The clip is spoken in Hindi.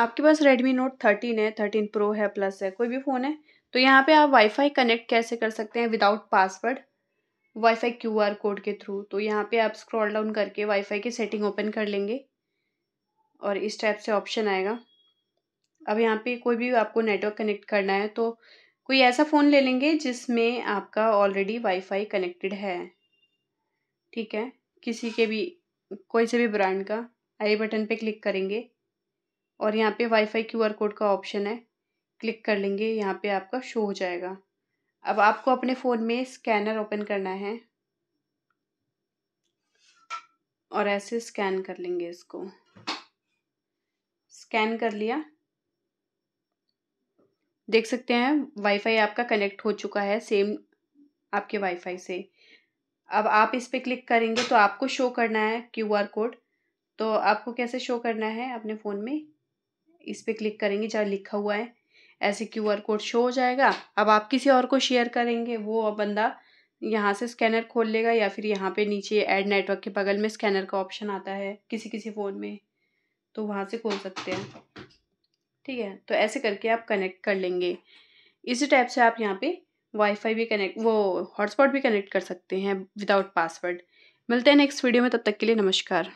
आपके पास रेडमी नोट थर्टीन है थर्टीन प्रो है प्लस है कोई भी फ़ोन है तो यहाँ पे आप वाईफाई कनेक्ट कैसे कर सकते हैं without password Wi-Fi QR code के थ्रू तो यहाँ पे आप स्क्रॉल डाउन करके वाईफाई की सेटिंग ओपन कर लेंगे और इस टाइप से ऑप्शन आएगा अब यहाँ पे कोई भी आपको नेटवर्क कनेक्ट करना है तो कोई ऐसा फ़ोन ले लेंगे जिसमें आपका ऑलरेडी वाईफाई कनेक्टेड है ठीक है किसी के भी कोई से भी ब्रांड का आई बटन पे क्लिक करेंगे और यहाँ पे वाईफाई क्यूआर कोड का ऑप्शन है क्लिक कर लेंगे यहाँ पे आपका शो हो जाएगा अब आपको अपने फ़ोन में स्कैनर ओपन करना है और ऐसे स्कैन कर लेंगे इसको स्कैन कर लिया देख सकते हैं वाईफाई आपका कनेक्ट हो चुका है सेम आपके वाईफाई से अब आप इस पर क्लिक करेंगे तो आपको शो करना है क्यूआर कोड तो आपको कैसे शो करना है अपने फ़ोन में इस पर क्लिक करेंगे जहाँ लिखा हुआ है ऐसे क्यू आर कोड शो हो जाएगा अब आप किसी और को शेयर करेंगे वो बंदा यहाँ से स्कैनर खोल लेगा या फिर यहाँ पे नीचे ऐड नेटवर्क के बगल में स्कैनर का ऑप्शन आता है किसी किसी फ़ोन में तो वहाँ से खोल सकते हैं ठीक है तो ऐसे करके आप कनेक्ट कर लेंगे इसी टाइप से आप यहाँ पे वाईफाई भी कनेक्ट वो हॉटस्पॉट भी कनेक्ट कर सकते हैं विदाउट पासवर्ड मिलते हैं नेक्स्ट वीडियो में तब तक के लिए नमस्कार